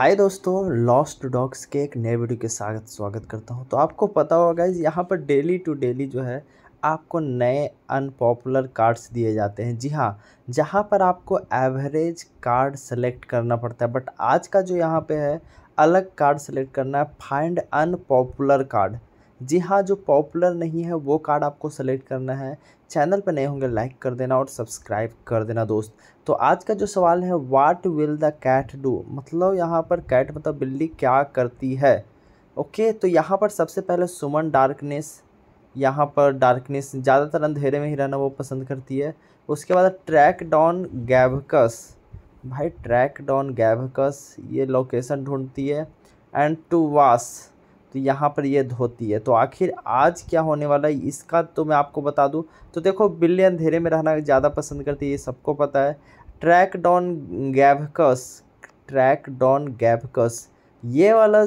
हाय दोस्तों lost dogs के एक नए वीडियो के साथ स्वागत करता हूं तो आपको पता होगा इस यहाँ पर डेली टू डेली जो है आपको नए अनपॉपुलर कार्ड्स दिए जाते हैं जी हाँ जहाँ पर आपको एवरेज कार्ड सेलेक्ट करना पड़ता है बट आज का जो यहाँ पे है अलग कार्ड सेलेक्ट करना है फाइंड अनपॉपुलर कार्ड जी हाँ जो पॉपुलर नहीं है वो कार्ड आपको सेलेक्ट करना है चैनल पर नए होंगे लाइक कर देना और सब्सक्राइब कर देना दोस्त तो आज का जो सवाल है what will the cat do मतलब यहाँ पर कैट मतलब बिल्ली क्या करती है ओके तो यहाँ पर सबसे पहले सुमन डार्कनेस यहाँ पर डार्कनेस ज़्यादातर अंधेरे में ही रहना वो पसंद करती है उसके बाद ट्रैक डॉन गैभकस भाई ट्रैक डॉन गैभकस ये लोकेशन ढूंढती है एंड टू वास तो यहाँ पर ये धोती है तो आखिर आज क्या होने वाला है इसका तो मैं आपको बता दूँ तो देखो बिल्ली अंधेरे में रहना ज़्यादा पसंद करती है ये सबको पता है ट्रैक डॉन गैबकस ट्रैक डॉन गैबकस ये वाला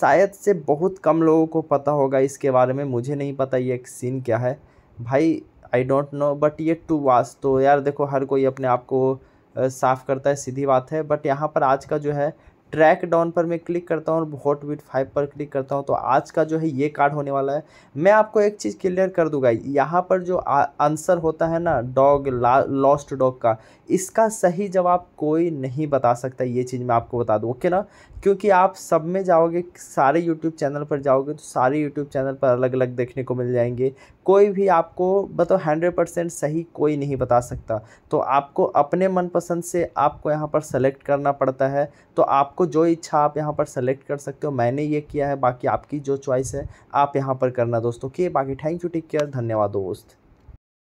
शायद से बहुत कम लोगों को पता होगा इसके बारे में मुझे नहीं पता ये सीन क्या है भाई आई डोंट नो बट ये टू वास तो यार देखो हर कोई अपने आप को साफ़ करता है सीधी बात है बट यहाँ पर आज का जो है ट्रैक डाउन पर मैं क्लिक करता हूँ और हॉट विथ फाइव पर क्लिक करता हूँ तो आज का जो है ये कार्ड होने वाला है मैं आपको एक चीज़ क्लियर कर दूंगा यहाँ पर जो आंसर होता है ना डॉग लॉस्ट डॉग का इसका सही जवाब कोई नहीं बता सकता ये चीज़ मैं आपको बता दूँ ओके ना क्योंकि आप सब में जाओगे सारे यूट्यूब चैनल पर जाओगे तो सारे यूट्यूब चैनल पर अलग अलग देखने को मिल जाएंगे कोई भी आपको बताओ हंड्रेड परसेंट सही कोई नहीं बता सकता तो आपको अपने मनपसंद से आपको यहाँ पर सेलेक्ट करना पड़ता है तो आप आपको जो इच्छा आप यहाँ पर सेलेक्ट कर सकते हो मैंने ये किया है बाकी आपकी जो चॉइस है आप यहाँ पर करना दोस्तों के बाकी थैंक यू टेक केयर धन्यवाद दोस्त